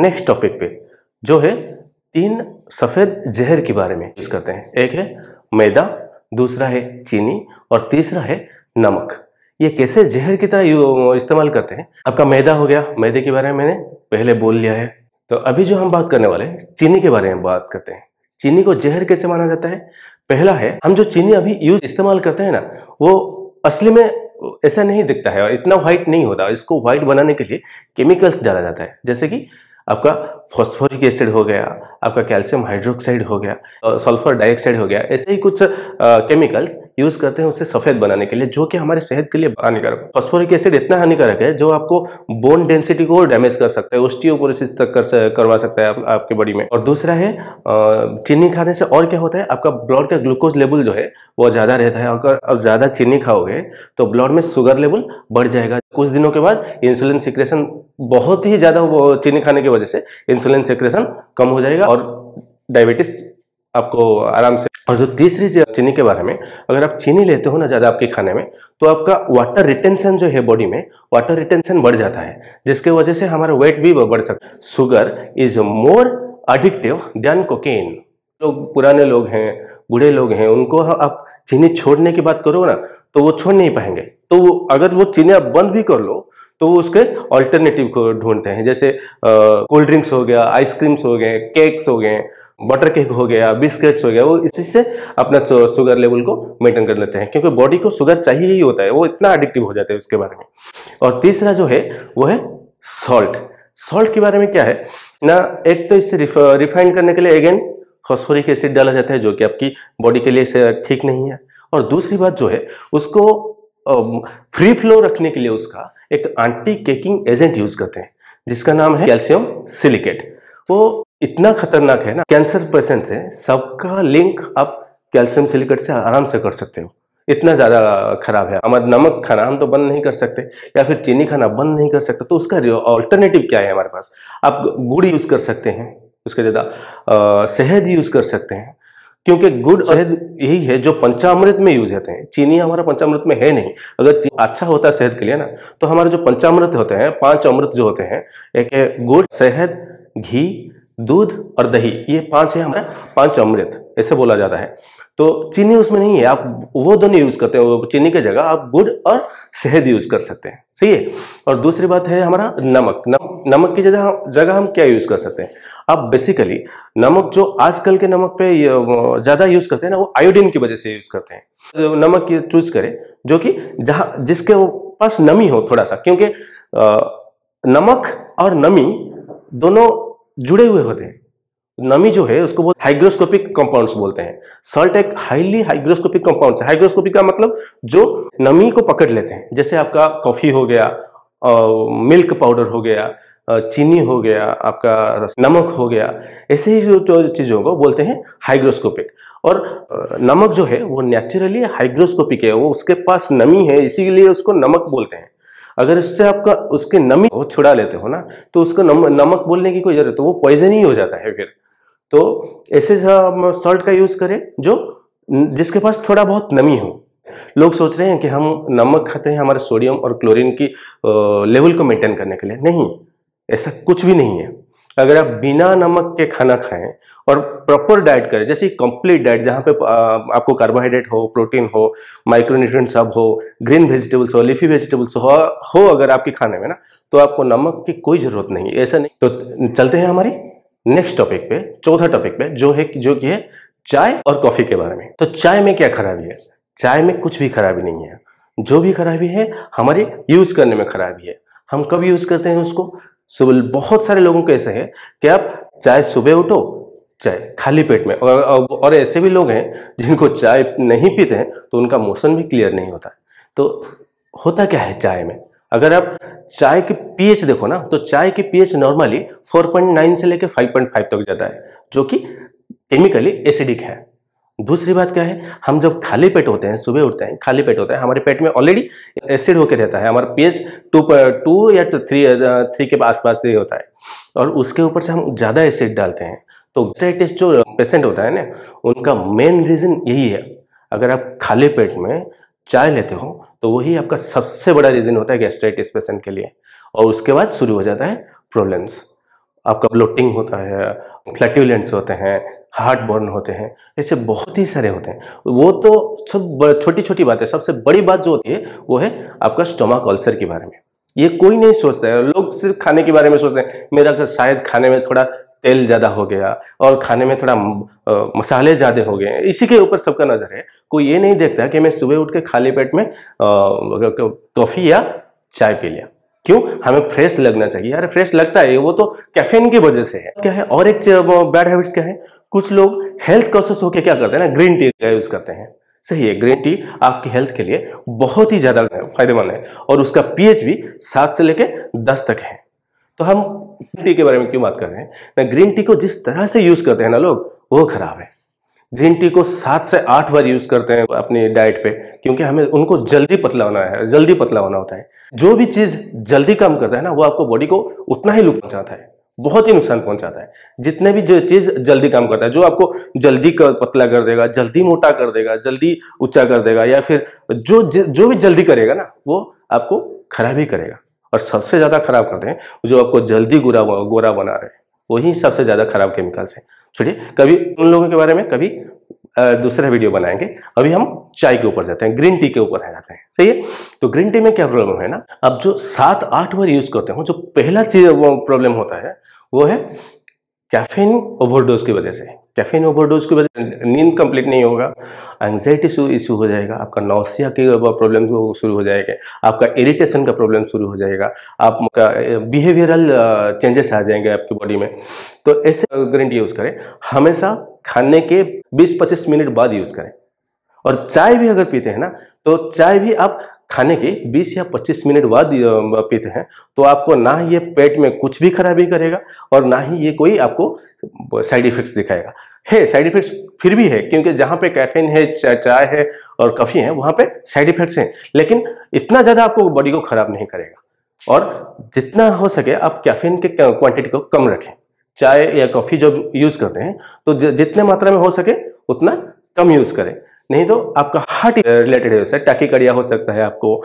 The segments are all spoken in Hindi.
नेक्स्ट टॉपिक पे जो है तीन सफ़ेद जहर के बारे में यूज़ करते हैं एक है मैदा दूसरा है चीनी और तीसरा है नमक ये कैसे जहर की तरह इस्तेमाल करते हैं आपका मैदा हो गया मैदे के बारे में मैंने पहले बोल लिया है तो अभी जो हम बात करने वाले हैं चीनी के बारे में बात करते हैं चीनी को जहर कैसे माना जाता है पहला है हम जो चीनी अभी यूज इस्तेमाल करते हैं ना वो असली में ऐसा नहीं दिखता है और इतना व्हाइट नहीं होता इसको व्हाइट बनाने के लिए केमिकल्स डाला जाता है जैसे कि आपका फॉस्फोरिक एसिड हो गया आपका कैल्शियम हाइड्रोक्साइड हो गया सल्फर डाइऑक्साइड हो गया ऐसे ही कुछ केमिकल्स यूज करते हैं उसे सफेद बनाने के लिए जो कि हमारे सेहत के लिए हानिकारक फॉस्फोरिक एसिड इतना हानिकारक है जो आपको बोन डेंसिटी को डैमेज कर सकता है ओस्टियोपोरोसिस तक कर, करवा सकता है आप, आपके बॉडी में और दूसरा है चीनी खाने से और क्या होता है आपका ब्लड का ग्लूकोज लेवल जो है वो ज़्यादा रहता है अगर आप ज़्यादा चीनी खाओगे तो ब्लड में शुगर लेवल बढ़ जाएगा कुछ दिनों के बाद इंसुलिन सिक्रेशन बहुत ही ज़्यादा चीनी खाने की वजह से इंसुलिन सिक्रेशन कम हो जाएगा और डायबिटीज आपको आराम से और जो तीसरी चीज चीनी के बारे में अगर आप चीनी लेते हो ना ज़्यादा आपके खाने में तो आपका वाटर रिटेंशन जो है बॉडी में वाटर रिटेंशन बढ़ जाता है जिसके वजह से हमारा वेट भी बढ़ सकता है sugar is more addictive than cocaine लोग पुराने लोग हैं बूढ़े लोग हैं उनको आप चीनी छोड़ने की बात करो ना तो वो छोड़ नहीं पाएंगे तो वो अगर वो चीनी आप बंद भी कर लो तो वो उसके ऑल्टरनेटिव को ढूंढते हैं जैसे कोल्ड ड्रिंक्स हो गया आइसक्रीम्स हो गए केक्स हो गए बटर केक हो गया बिस्किट्स हो गया वो इसी से अपना शुगर लेवल को मेंटेन कर लेते हैं क्योंकि बॉडी को शुगर चाहिए ही होता है वो इतना एडिक्टिव हो जाता है उसके बारे में और तीसरा जो है वो है सॉल्ट सॉल्ट के बारे में क्या है ना एक तो इससे रिफाइंड रिफाइन करने के लिए अगेन फॉस्फोरिक एसिड डाला जाता है जो कि आपकी बॉडी के लिए ठीक नहीं है और दूसरी बात जो है उसको फ्री फ्लो रखने के लिए उसका एक आंटी केकिंग एजेंट यूज करते हैं जिसका नाम है कैल्शियम सिलिकेट वो इतना खतरनाक है ना कैंसर पेशेंट से सबका लिंक आप कैल्शियम सिलिकेट से आराम से कर सकते हो इतना ज़्यादा खराब है हमारा नमक खाना हम तो बंद नहीं कर सकते या फिर चीनी खाना बंद नहीं कर सकते तो उसका ऑल्टरनेटिव क्या है हमारे पास आप गुड़ यूज़ कर सकते हैं उसके ज़्यादा शहद यूज़ कर सकते हैं क्योंकि गुड़ अच्छा। शहद यही है जो पंचामृत में यूज होते हैं चीनी हमारा पंचामृत में है नहीं अगर अच्छा होता है शहद के लिए ना तो हमारे जो पंचामृत होते हैं पांच अमृत जो होते हैं एक है गुड़ शहद घी दूध और दही ये पांच है हमारा पांच अमृत ऐसे बोला जाता है तो चीनी उसमें नहीं है आप वो दोनों यूज़ करते हो चीनी की जगह आप गुड़ और शहद यूज़ कर सकते हैं सही है और दूसरी बात है हमारा नमक नम, नमक की जगह जगह हम क्या यूज़ कर सकते हैं अब बेसिकली नमक जो आजकल के नमक पे ज़्यादा यूज़ करते हैं ना वो आयोडीन की वजह से यूज़ करते हैं तो नमक चूज़ करें जो कि जहाँ जिसके पास नमी हो थोड़ा सा क्योंकि नमक और नमी दोनों जुड़े हुए होते हैं नमी जो है उसको बहुत हाइग्रोस्कोपिक कंपाउंड्स बोलते हैं सॉल्ट एक हाईली हाइग्रोस्कोपिक कंपाउंड है हाइग्रोस्कोपिक का मतलब जो नमी को पकड़ लेते हैं जैसे आपका कॉफ़ी हो गया मिल्क पाउडर हो गया चीनी हो गया आपका नमक हो गया ऐसे ही जो तो चीज़ों को बोलते हैं हाइग्रोस्कोपिक और नमक जो है वो नेचुरली हाइग्रोस्कोपिक है वो उसके पास नमी है इसीलिए उसको नमक बोलते हैं अगर उससे आपका उसके नमी वो छुड़ा लेते हो ना तो उसको नम, नमक बोलने की कोई जरूरत तो वो पॉइजन ही हो जाता है फिर तो ऐसे सॉल्ट का यूज़ करें जो जिसके पास थोड़ा बहुत नमी हो लोग सोच रहे हैं कि हम नमक खाते हैं हमारे सोडियम और क्लोरीन की लेवल को मेंटेन करने के लिए नहीं ऐसा कुछ भी नहीं है अगर आप बिना नमक के खाना खाएं और प्रॉपर डाइट करें जैसे कंप्लीट डाइट जहाँ पे आपको कार्बोहाइड्रेट हो प्रोटीन हो माइक्रोन्यूट्रिय सब हो ग्रीन वेजिटेबल्स हो लीफी वेजिटेबल्स हो हो अगर आपके खाने में ना तो आपको नमक की कोई ज़रूरत नहीं ऐसा नहीं तो चलते हैं हमारी नेक्स्ट टॉपिक पे चौथा टॉपिक पे जो है जो कि है चाय और कॉफी के बारे में तो चाय में क्या खराबी है चाय में कुछ भी खराबी नहीं है जो भी खराबी है हमारे यूज करने में खराबी है हम कब यूज करते हैं उसको सुबह बहुत सारे लोगों को ऐसे है कि आप चाय सुबह उठो चाय खाली पेट में और और ऐसे भी लोग हैं जिनको चाय नहीं पीते हैं तो उनका मोशन भी क्लियर नहीं होता तो होता क्या है चाय में अगर आप चाय की पीएच देखो ना तो चाय की पीएच नॉर्मली 4.9 से लेकर 5.5 तक जाता है जो कि केमिकली एसिडिक है दूसरी बात क्या है हम जब खाली पेट होते हैं सुबह उठते हैं खाली पेट होता है हमारे पेट में ऑलरेडी एसिड होकर रहता है हमारा पीएच टू टू या थ्री तो थ्री के आसपास से होता है और उसके ऊपर से हम ज़्यादा एसिड डालते हैं तो गैस्ट्राइटिस जो पेशेंट होता है ना उनका मेन रीज़न यही है अगर आप खाली पेट में चाय लेते हो तो वही आपका सबसे बड़ा रीज़न होता है गैस्ट्राइटिस पेशेंट के लिए और उसके बाद शुरू हो जाता है प्रॉब्लम्स आपका ब्लोटिंग होता है फ्लैट्यूलेंट्स होते हैं हार्ट बर्न होते हैं ऐसे बहुत ही सारे होते हैं वो तो सब छोटी छोटी बातें सबसे बड़ी बात जो होती है वो है आपका स्टोमक अल्सर के बारे में ये कोई नहीं सोचता है लोग सिर्फ खाने के बारे में सोचते हैं मेरा शायद खाने में थोड़ा तेल ज़्यादा हो गया और खाने में थोड़ा मसाले ज़्यादा हो गए इसी के ऊपर सबका नज़र है कोई ये नहीं देखता कि मैं सुबह उठ के खाली पेट में कॉफ़ी या चाय पी लिया क्यों हमें फ्रेश लगना चाहिए यार फ्रेश लगता है वो तो कैफीन की वजह से है क्या है और एक बैड हैबिट्स क्या है कुछ लोग हेल्थ कॉन्शियस होकर क्या करते हैं ना ग्रीन टी का यूज़ करते हैं सही है ग्रीन टी आपकी हेल्थ के लिए बहुत ही ज़्यादा फायदेमंद है और उसका पीएच भी सात से लेकर दस तक है तो हम टी के बारे में क्यों बात कर रहे हैं ना ग्रीन टी को जिस तरह से यूज़ करते हैं ना लोग वो खराब है ग्रीन टी को सात से आठ बार यूज़ करते हैं अपनी डाइट पे क्योंकि हमें उनको जल्दी पतला होना है जल्दी पतला होना होता है जो भी चीज़ जल्दी काम करता है ना वो आपको बॉडी को उतना ही लुक पहुँचाता है बहुत ही नुकसान पहुंचाता है जितने भी जो चीज जल्दी काम करता है जो आपको जल्दी कर, पतला कर देगा जल्दी मोटा कर देगा जल्दी ऊंचा कर देगा या फिर जो जो भी जल्दी करेगा ना वो आपको खराब ही करेगा और सबसे ज़्यादा खराब करते हैं जो आपको जल्दी गोरा गोरा बना रहे वही सबसे ज़्यादा खराब केमिकल्स हैं छोड़िए कभी उन लोगों के बारे में कभी दूसरा वीडियो बनाएंगे अभी हम चाय के ऊपर जाते हैं ग्रीन टी के ऊपर आ जाते हैं सही है तो ग्रीन टी में क्या प्रॉब्लम है ना अब जो सात आठ बार यूज करते हो जो पहला चीज प्रॉब्लम होता है वो है कैफीन ओवरडोज की वजह से कैफीन ओवरडोज की वजह नींद कंप्लीट नहीं होगा एंगजाइटी इशू हो जाएगा आपका नौसिया की प्रॉब्लम शुरू हो जाएगा आपका इरिटेशन का प्रॉब्लम शुरू हो जाएगा आपका बिहेवियरल चेंजेस आ जाएंगे आपकी बॉडी में तो ऐसे ग्रेंट यूज़ करें हमेशा खाने के 20-25 मिनट बाद यूज़ करें और चाय भी अगर पीते हैं ना तो चाय भी आप खाने के 20 या 25 मिनट बाद पीते हैं तो आपको ना ये पेट में कुछ भी खराबी करेगा और ना ही ये कोई आपको साइड इफेक्ट्स दिखाएगा है साइड इफेक्ट्स फिर भी है क्योंकि जहाँ पे कैफीन है चा, चाय है और कॉफ़ी है वहाँ पे साइड इफेक्ट्स हैं लेकिन इतना ज़्यादा आपको बॉडी को ख़राब नहीं करेगा और जितना हो सके आप कैफीन के क्वांटिटी को कम रखें चाय या कॉफ़ी जब यूज़ करते हैं तो जितने मात्रा में हो सके उतना कम यूज़ करें नहीं तो आपका हार्ट रिलेटेड हो सकता है टैकिकड़िया हो सकता है आपको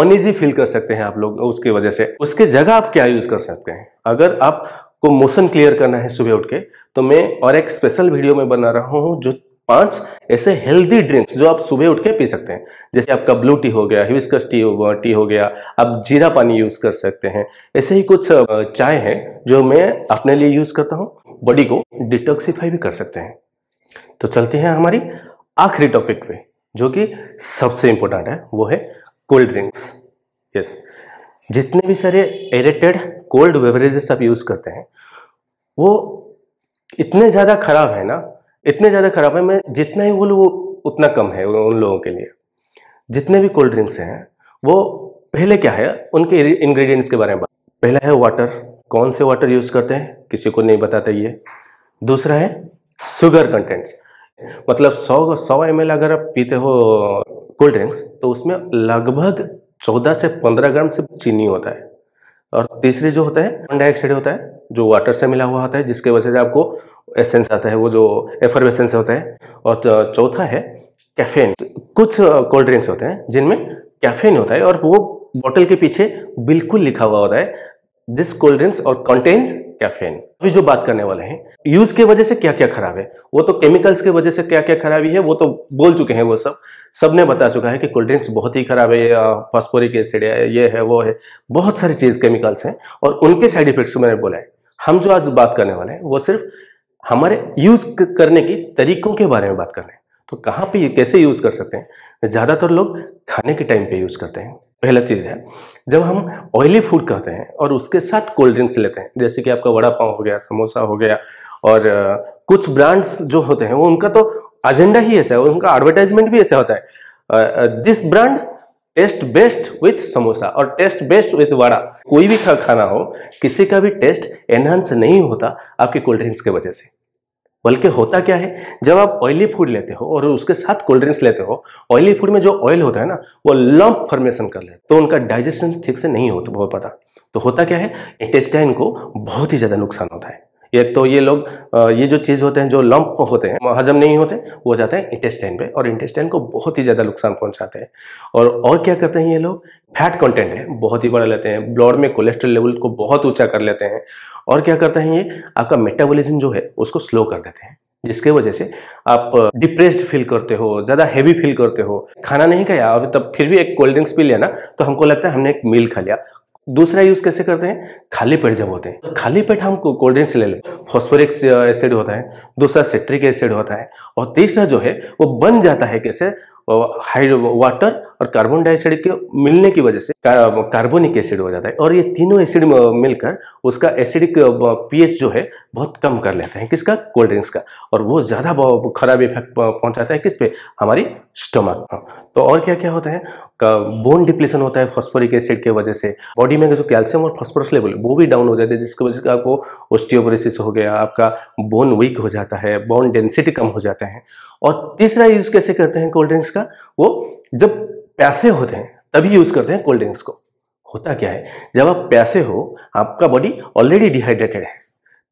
ऑनिजी फील कर सकते हैं आप लोग उसकी वजह से उसके जगह आप क्या यूज़ कर सकते हैं अगर आप को मोशन क्लियर करना है सुबह उठ के तो मैं और एक स्पेशल वीडियो में बना रहा हूं जो पांच ऐसे हेल्दी ड्रिंक्स जो आप सुबह उठ के पी सकते हैं जैसे आपका ब्लू टी हो गया हिविस्कस टी हो टी हो गया आप जीरा पानी यूज कर सकते हैं ऐसे ही कुछ चाय है जो मैं अपने लिए यूज करता हूँ बॉडी को डिटॉक्सीफाई भी कर सकते हैं तो चलते हैं हमारी आखिरी टॉपिक पे जो कि सबसे इंपॉर्टेंट है वो है कोल्ड ड्रिंक्स यस जितने भी सारे एरेटेड कोल्ड बेवरेजेस आप यूज़ करते हैं वो इतने ज़्यादा खराब है ना इतने ज़्यादा खराब है मैं जितना ही बोलूँ वो उतना कम है उन लोगों के लिए जितने भी कोल्ड ड्रिंक्स हैं वो पहले क्या है उनके इंग्रेडिएंट्स के बारे में पहला है वाटर कौन से वाटर यूज़ करते हैं किसी को नहीं बताता ये दूसरा है सुगर कंटेंट्स मतलब सौ सौ एम अगर आप पीते हो कोल्ड ड्रिंक्स तो उसमें लगभग चौदह से पंद्रह ग्राम सिर्फ चीनी होता है और तीसरी जो होता है कार्बन डाइऑक्साइड होता है जो वाटर से मिला हुआ होता है जिसके वजह से आपको एसेंस आता है वो जो एफरवेसेंस होता है और चौथा है कैफेन कुछ कोल्ड ड्रिंक्स होते हैं जिनमें कैफेन होता है और वो बॉटल के पीछे बिल्कुल लिखा हुआ होता है दिस कोल्ड ड्रिंक्स और कॉन्टेन्स कैफेन अभी जो बात करने वाले हैं यूज के वजह से क्या क्या खराब है वो तो केमिकल्स के वजह से क्या क्या खराबी है वो तो बोल चुके हैं वो सब सब ने बता चुका है कि कोल्ड ड्रिंक्स बहुत ही खराब है फॉस्फोरिक एसिड है ये है वो है बहुत सारी चीज केमिकल्स हैं और उनके साइड इफेक्ट्स मैंने बोला है हम जो आज बात करने वाले हैं वो सिर्फ हमारे यूज करने की तरीकों के बारे में बात कर रहे हैं तो कहाँ पे कैसे यूज कर सकते हैं ज्यादातर लोग खाने के टाइम पे यूज करते हैं पहला चीज़ है जब हम ऑयली फूड कहते हैं और उसके साथ कोल्ड ड्रिंक्स लेते हैं जैसे कि आपका वड़ा पाव हो गया समोसा हो गया और कुछ ब्रांड्स जो होते हैं वो उनका तो एजेंडा ही ऐसा है उनका एडवर्टाइजमेंट भी ऐसा होता है this brand taste best with samosa और टेस्ट बेस्ट विथ वड़ा कोई भी खाना हो किसी का भी टेस्ट एनहांस नहीं होता आपके कोल्ड ड्रिंक्स के वजह से बल्कि होता क्या है जब आप ऑयली फूड लेते हो और उसके साथ कोल्ड ड्रिंक्स लेते हो ऑयली फूड में जो ऑयल होता है ना वो लंप फॉर्मेशन कर लेते तो उनका डाइजेशन ठीक से नहीं होता हो पता तो होता क्या है इंटेस्टाइन को बहुत ही ज़्यादा नुकसान होता है एक तो ये लोग ये जो चीज़ होते हैं जो लंप होते हैं हजम नहीं होते वो जाते हैं इंटेस्टाइन पे और इंटेस्टाइन को बहुत ही ज़्यादा नुकसान पहुंचाते हैं और और क्या करते हैं ये लोग फैट कंटेंट है बहुत ही बढ़ा लेते हैं ब्लड में कोलेस्ट्रॉल लेवल को बहुत ऊंचा कर लेते हैं और क्या करते हैं ये आपका मेटाबोलिज्म जो है उसको स्लो कर देते हैं जिसके वजह से आप डिप्रेस्ड फील करते हो ज़्यादा हैवी फील करते हो खाना नहीं खाया और तब फिर भी एक कोल्ड ड्रिंक्स पी लिया ना तो हमको लगता है हमने एक मील खा लिया दूसरा यूज कैसे करते हैं खाली पेट जब होते हैं तो खाली पेट हम कोल्ड ड्रिंक्स ले लें फॉस्फोरिक एसिड होता है दूसरा सिट्रिक एसिड होता है और तीसरा जो है वो बन जाता है कैसे वाटर और कार्बन डाइऑक्साइड के मिलने की वजह से कार्बोनिक एसिड हो जाता है और ये तीनों एसिड मिलकर उसका एसिडिक पीएच जो है बहुत कम कर लेते हैं किसका कोल्ड ड्रिंक्स का और वो ज़्यादा खराब इफेक्ट पहुंचाता है किस पे हमारी स्टमक तो और क्या क्या होता है बोन डिप्लेशन होता है फॉस्फोरिक एसिड के वजह से बॉडी में जो कैल्शियम और फॉस्फोरस लेवल वो भी डाउन हो जाते हैं जिसकी वजह से आपको ओस्टियोपोरिस हो गया आपका बोन वीक हो जाता है बोन डेंसिटी कम हो जाता है और तीसरा यूज कैसे करते हैं कोल्ड ड्रिंक्स का वो जब पैसे होते हैं तभी यूज करते हैं कोल्ड ड्रिंक्स को होता क्या है जब आप पैसे हो आपका बॉडी ऑलरेडी डिहाइड्रेटेड है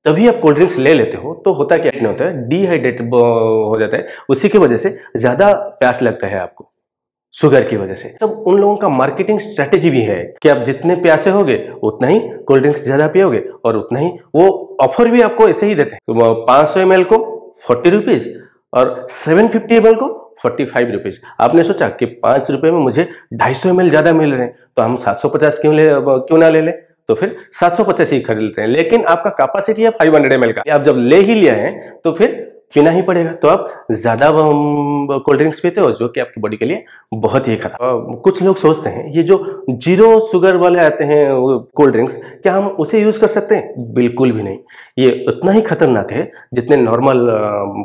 तभी आप कोल्ड ड्रिंक्स ले लेते हो तो होता क्या नहीं होता है डिहाइड्रेट हो जाता है उसी की वजह से ज़्यादा प्यास लगता है आपको शुगर की वजह से तब उन लोगों का मार्केटिंग स्ट्रेटेजी भी है कि आप जितने प्यासे होगे उतना ही कोल्ड ड्रिंक्स ज़्यादा पियोगे और उतना ही वो ऑफर भी आपको ऐसे ही देते हैं पांच सौ एम को फोर्टी रुपीज़ और 750 फिफ्टी एम को फोर्टी फाइव रुपीज आपने सोचा कि पाँच रुपये में मुझे ढाई सौ एम ज़्यादा मिल रहे हैं तो हम सात सौ पचास क्यों ले क्यों ना ले लें तो फिर सात सौ पचास ही खरीदते हैं लेकिन आपका कैपेसिटी है फाइव हंड्रेड एम का आप जब ले ही लिया है तो फिर पीना ही पड़ेगा तो आप ज़्यादा कोल्ड ड्रिंक्स पीते हो जो कि आपकी बॉडी के लिए बहुत ही खराब कुछ लोग सोचते हैं ये जो जीरो शुगर वाले आते हैं कोल्ड ड्रिंक्स क्या हम उसे यूज़ कर सकते हैं बिल्कुल भी नहीं ये उतना ही खतरनाक है जितने नॉर्मल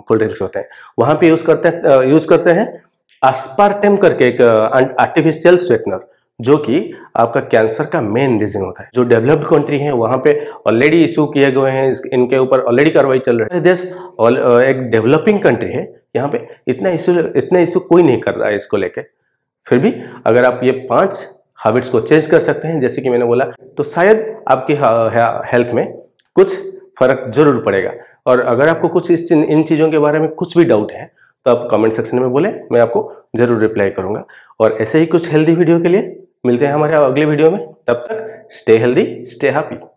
कोल्ड ड्रिंक्स होते हैं वहां पर यूज़ करते हैं यूज़ करते हैं आस्पार्टेम करके एक आर्टिफिशियल स्वेटनर जो कि आपका कैंसर का मेन रीजन होता है जो डेवलप्ड कंट्री है वहां पे ऑलरेडी इशू किए गए हैं इनके ऊपर ऑलरेडी कार्रवाई चल रही है देश एक डेवलपिंग कंट्री है यहाँ पे इतना इशू इतना इशू कोई नहीं कर रहा है इसको लेके फिर भी अगर आप ये पांच हैबिट्स को चेंज कर सकते हैं जैसे कि मैंने बोला तो शायद आपकी हेल्थ में कुछ फर्क जरूर पड़ेगा और अगर आपको कुछ इस इन चीज़ों के बारे में कुछ भी डाउट है तो आप कमेंट सेक्शन में बोले मैं आपको जरूर रिप्लाई करूंगा और ऐसे ही कुछ हेल्दी वीडियो के लिए मिलते हैं हमारे अगले वीडियो में तब तक स्टे हेल्दी स्टे हैप्पी